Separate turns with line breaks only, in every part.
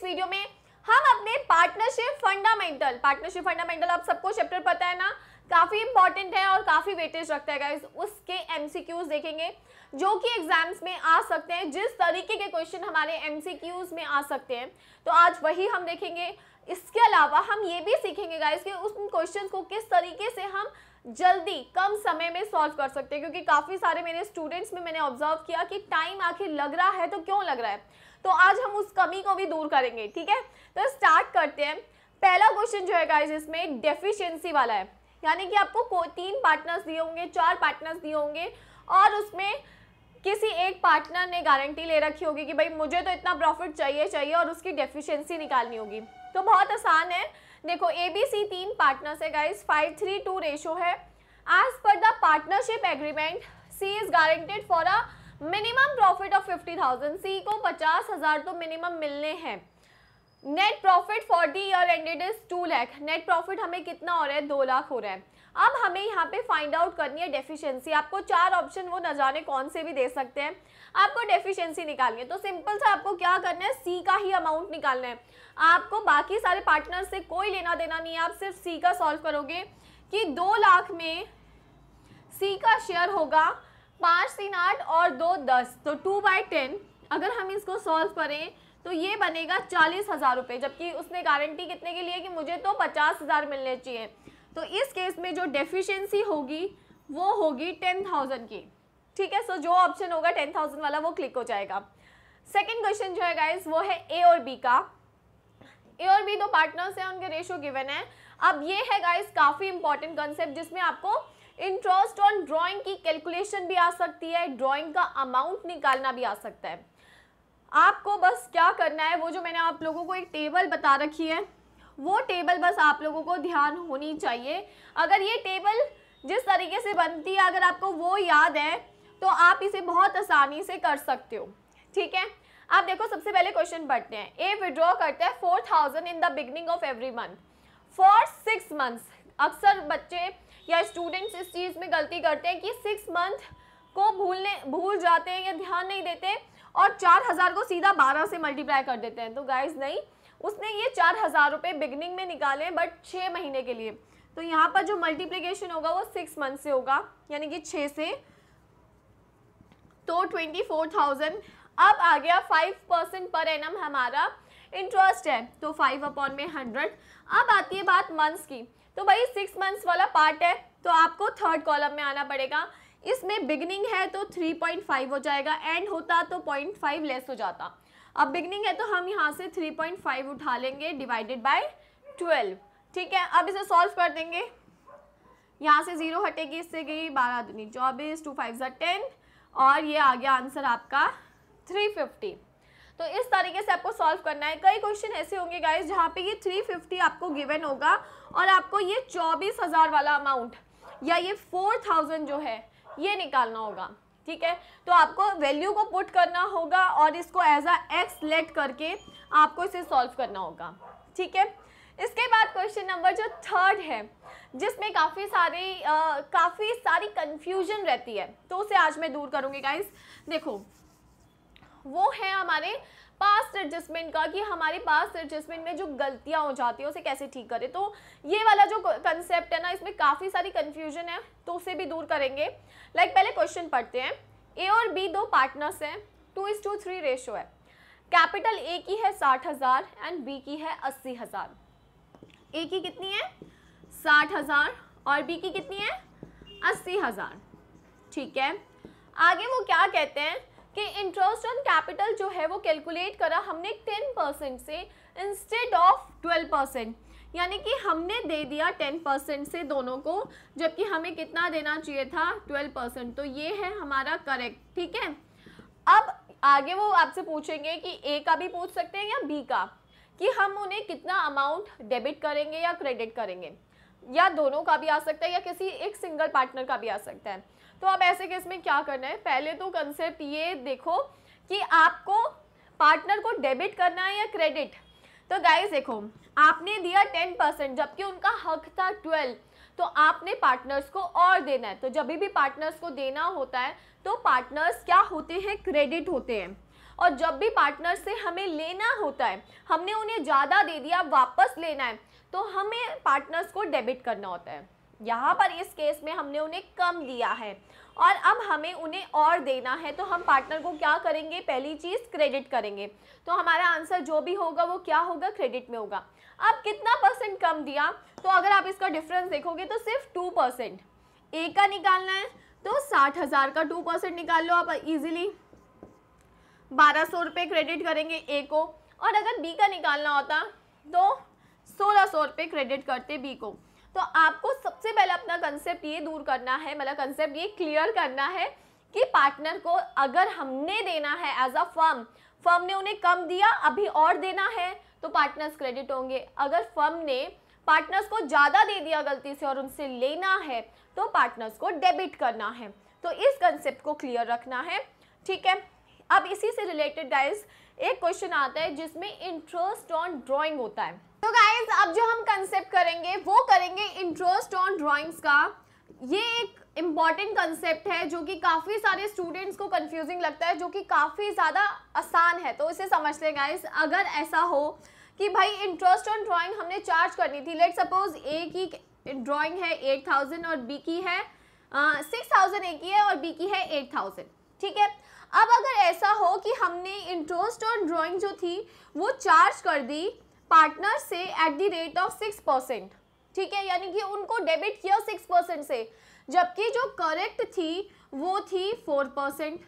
इस वीडियो में हम अपने पार्टनरशिप फंडामेंटल पार्टनरशिप फंडामेंटल आप सबको चैप्टर पता है ना काफ़ी इंपॉर्टेंट है और काफ़ी वेटेज रखता है गाइस उसके एमसीक्यूज देखेंगे जो कि एग्जाम्स में आ सकते हैं जिस तरीके के क्वेश्चन हमारे एमसीक्यूज में आ सकते हैं तो आज वही हम देखेंगे इसके अलावा हम ये भी सीखेंगे गाइस कि उन क्वेश्चन को किस तरीके से हम जल्दी कम समय में सॉल्व कर सकते हैं क्योंकि काफ़ी सारे मेरे स्टूडेंट्स में मैंने ऑब्जर्व किया कि टाइम आखिर लग रहा है तो क्यों लग रहा है तो आज हम उस कमी को भी दूर करेंगे ठीक है तो स्टार्ट करते हैं पहला क्वेश्चन जो है गाइज इसमें डेफिशिएंसी वाला है यानी कि आपको को तीन पार्टनर्स दिए होंगे चार पार्टनर्स दिए होंगे और उसमें किसी एक पार्टनर ने गारंटी ले रखी होगी कि भाई मुझे तो इतना प्रॉफिट चाहिए चाहिए और उसकी डेफिशिएंसी निकालनी होगी तो बहुत आसान है देखो एबीसी तीन पार्टनर्स है guys five three two ratio है as per the partnership agreement C is guaranteed for a minimum profit of fifty thousand C को पचास हज़ार तो मिनिमम मिलने हैं net profit for the year ended is two lakh net profit हमें कितना हो रहा है दो लाख हो रहा है अब हमें यहाँ पे फाइंड आउट करनी है डेफिशिएंसी आपको चार ऑप्शन वो न जाने कौन से भी दे सकते हैं आपको डेफिशिएंसी निकालनी है तो सिंपल सा आपको क्या करना है सी का ही अमाउंट निकालना है आपको बाकी सारे पार्टनर से कोई लेना देना नहीं है आप सिर्फ सी का सॉल्व करोगे कि दो लाख में सी का शेयर होगा पाँच तीन आठ और दो दस तो टू बाई टेन अगर हम इसको सॉल्व करें तो ये बनेगा चालीस हज़ार रुपये जबकि उसने गारंटी कितने के लिए कि मुझे तो पचास हज़ार मिलने चाहिए तो इस केस में जो डेफिशिएंसी होगी वो होगी टेन थाउजेंड की ठीक है सो जो ऑप्शन होगा टेन थाउजेंड वाला वो क्लिक हो जाएगा सेकेंड क्वेश्चन जो है गाइज वो है ए और बी का ए और बी दो पार्टनर्स हैं उनके रेशो गिवन है अब ये है गाइस काफ़ी इंपॉर्टेंट कंसेप्ट जिसमें आपको इंटरेस्ट ऑन ड्राइंग की कैलकुलेशन भी आ सकती है ड्राइंग का अमाउंट निकालना भी आ सकता है आपको बस क्या करना है वो जो मैंने आप लोगों को एक टेबल बता रखी है वो टेबल बस आप लोगों को ध्यान होनी चाहिए अगर ये टेबल जिस तरीके से बनती है अगर आपको वो याद है तो आप इसे बहुत आसानी से कर सकते हो ठीक है आप देखो सबसे पहले क्वेश्चन पढ़ते हैं ए विड्रॉ करता है four thousand in the beginning of every month for six months अक्सर बच्चे या स्टूडेंट्स इस चीज़ में गलती करते हैं कि सिक्स मंथ को भूलने भूल जाते हैं या ध्यान नहीं देते और चार हज़ार को सीधा बारह से मल्टीप्लाई कर देते हैं तो गाइज नहीं उसने ये चार हज़ार रुपये बिगनिंग में निकाले बट छः महीने के लिए तो यहाँ पर जो मल्टीप्लीकेशन होगा वो सिक्स मंथ से होगा यानी कि छः से तो ट्वेंटी फोर थाउजेंड अब आ गया फाइव परसेंट पर एम हमारा इंटरेस्ट है तो फाइव अपॉन में हंड्रेड अब आती है बात मंथ्स की तो भाई सिक्स मंथ्स वाला पार्ट है तो आपको थर्ड कॉलम में आना पड़ेगा इसमें बिगनिंग है तो 3.5 हो जाएगा एंड होता तो 0.5 लेस हो जाता अब बिगनिंग है तो हम यहाँ से 3.5 उठा लेंगे डिवाइडेड बाय 12 ठीक है अब इसे सॉल्व कर देंगे यहाँ से ज़ीरो हटेगी इससे गई बारह दुनी चौबीस टू फाइव ज़ा टेन और ये आ गया आंसर आपका थ्री फिफ्टी तो इस तरीके से आपको सॉल्व करना है कई क्वेश्चन ऐसे होंगे गाइज जहाँ पे ये थ्री फिफ्टी आपको गिवन होगा और आपको ये चौबीस हज़ार वाला अमाउंट या ये फोर थाउजेंड जो है ये निकालना होगा ठीक है तो आपको वैल्यू को पुट करना होगा और इसको एज अ एक्स लेट करके आपको इसे सॉल्व करना होगा ठीक है इसके बाद क्वेश्चन नंबर जो थर्ड है जिसमें काफ़ी सारी काफ़ी सारी कंफ्यूजन रहती है तो उसे आज मैं दूर करूँगी गाइस देखो वो है हमारे पास्ट एडजस्टमेंट का कि हमारे पास्ट एडजस्टमेंट में जो गलतियाँ हो जाती हैं उसे कैसे ठीक करें तो ये वाला जो कंसेप्ट है ना इसमें काफ़ी सारी कन्फ्यूजन है तो उसे भी दूर करेंगे लाइक like पहले क्वेश्चन पढ़ते हैं ए और बी दो पार्टनर्स हैं two is to three ratio है कैपिटल ए की है साठ हज़ार एंड बी की है अस्सी हज़ार ए की कितनी है साठ हज़ार और बी की कितनी है अस्सी हज़ार ठीक है आगे वो क्या कहते हैं कि इंटरेस्ट ऑन कैपिटल जो है वो कैलकुलेट करा हमने टेन परसेंट से इंस्टेड ऑफ ट्वेल्व परसेंट यानी कि हमने दे दिया टेन परसेंट से दोनों को जबकि हमें कितना देना चाहिए था ट्वेल्व परसेंट तो ये है हमारा करेक्ट ठीक है अब आगे वो आपसे पूछेंगे कि ए का भी पूछ सकते हैं या बी का कि हम उन्हें कितना अमाउंट डेबिट करेंगे या क्रेडिट करेंगे या दोनों का भी आ सकता है या किसी एक सिंगल पार्टनर का भी आ सकता है तो अब ऐसे केस में क्या करना है पहले तो कंसेप्ट ये देखो कि आपको पार्टनर को डेबिट करना है या क्रेडिट तो गाइस देखो आपने दिया टेन परसेंट जबकि उनका हक था ट्वेल्व तो आपने पार्टनर्स को और देना है तो जब भी पार्टनर्स को देना होता है तो पार्टनर्स क्या होते हैं क्रेडिट होते हैं और जब भी पार्टनर से हमें लेना होता है हमने उन्हें ज़्यादा दे दिया वापस लेना है तो हमें पार्टनर्स को डेबिट करना होता है यहाँ पर इस केस में हमने उन्हें कम दिया है और अब हमें उन्हें और देना है तो हम पार्टनर को क्या करेंगे पहली चीज़ क्रेडिट करेंगे तो हमारा आंसर जो भी होगा वो क्या होगा क्रेडिट में होगा अब कितना परसेंट कम दिया तो अगर आप इसका डिफरेंस देखोगे तो सिर्फ टू परसेंट ए का निकालना है तो साठ हज़ार का टू परसेंट निकाल लो आप इजीली बारह सौ रुपये क्रेडिट करेंगे ए को और अगर बी का निकालना होता तो सोलह सौ रुपये क्रेडिट करते बी को तो आपको सबसे पहले अपना कंसेप्ट ये दूर करना है मतलब कंसेप्ट ये क्लियर करना है कि पार्टनर को अगर हमने देना है एज अ फर्म फर्म ने उन्हें कम दिया अभी और देना है तो पार्टनर्स क्रेडिट होंगे अगर फर्म ने पार्टनर्स को ज़्यादा दे दिया गलती से और उनसे लेना है तो पार्टनर्स को डेबिट करना है तो इस कंसेप्ट को क्लियर रखना है ठीक है इसी से रिलेटेड गाइज एक क्वेश्चन आता है जिसमें इंटरेस्ट ऑन ड्राइंग होता है तो गाइज अब जो हम कंसेप्ट करेंगे वो करेंगे इंटरेस्ट ऑन ड्राइंग्स का ये एक इम्पॉर्टेंट कंसेप्ट है जो कि काफ़ी सारे स्टूडेंट्स को कंफ्यूजिंग लगता है जो कि काफ़ी ज़्यादा आसान है तो इसे समझ लें गाइज अगर ऐसा हो कि भाई इंटरेस्ट ऑन ड्राइंग हमने चार्ज करनी थी लेट सपोज ए की ड्राइंग है एट थाउजेंड और बी की है सिक्स थाउजेंड ए की है और बी की है एट थाउजेंड ठीक है अब अगर ऐसा हो कि हमने इंटरेस्ट और ड्राइंग जो थी वो चार्ज कर दी पार्टनर से at the rate of six percent ठीक है यानी कि उनको डेबिट किया सिक्स परसेंट से जबकि जो करेक्ट थी वो थी फोर परसेंट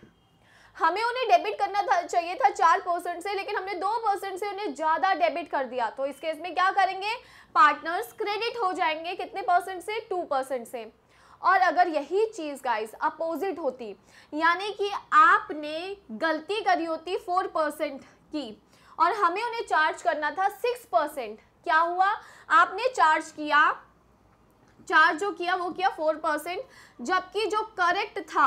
हमें उन्हें डेबिट करना था चाहिए था चार परसेंट से लेकिन हमने दो परसेंट से उन्हें ज़्यादा डेबिट कर दिया तो इस केस में क्या करेंगे पार्टनर्स क्रेडिट हो जाएंगे कितने परसेंट से टू परसेंट से और अगर यही चीज़ गाइस अपोजिट होती यानी कि आपने गलती करी होती फोर परसेंट की और हमें उन्हें चार्ज करना था सिक्स परसेंट क्या हुआ आपने चार्ज किया चार्ज जो किया वो किया फोर परसेंट जबकि जो करेक्ट था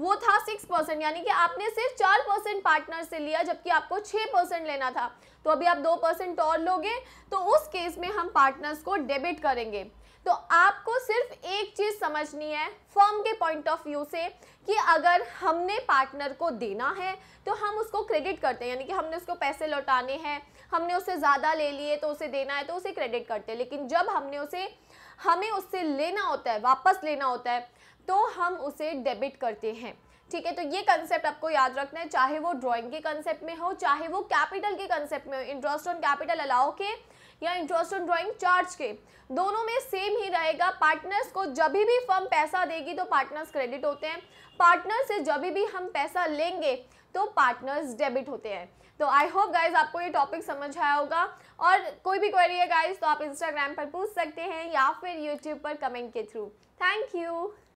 वो था सिक्स परसेंट यानी कि आपने सिर्फ चार परसेंट पार्टनर से लिया जबकि आपको छः परसेंट लेना था तो अभी आप दो परसेंट और लोगे तो उस केस में हम पार्टनर्स को डेबिट करेंगे तो आपको सिर्फ एक चीज़ समझनी है फर्म के पॉइंट ऑफ व्यू से कि अगर हमने पार्टनर को देना है तो हम उसको क्रेडिट करते हैं यानी कि हमने उसको पैसे लौटाने हैं हमने उससे ज़्यादा ले लिए तो उसे देना है तो उसे क्रेडिट करते हैं लेकिन जब हमने उसे हमें उससे लेना होता है वापस लेना होता है तो हम उसे डेबिट करते हैं ठीक है तो ये कंसेप्ट आपको याद रखना है चाहे वो ड्राइंग के कंसेप्ट में हो चाहे वो कैपिटल के कंसेप्ट में हो इंटरेस्ट ऑन कैपिटल अलाउ के या इंटरेस्ट ऑन ड्राइंग चार्ज के दोनों में सेम ही रहेगा पार्टनर्स को जब भी फर्म पैसा देगी तो पार्टनर्स क्रेडिट होते हैं पार्टनर से जब भी हम पैसा लेंगे तो पार्टनर्स डेबिट होते हैं तो आई होप गाइज आपको ये टॉपिक समझ आया होगा और कोई भी क्वेरी है गाइज तो आप इंस्टाग्राम पर पूछ सकते हैं या फिर यूट्यूब पर कमेंट के थ्रू थैंक यू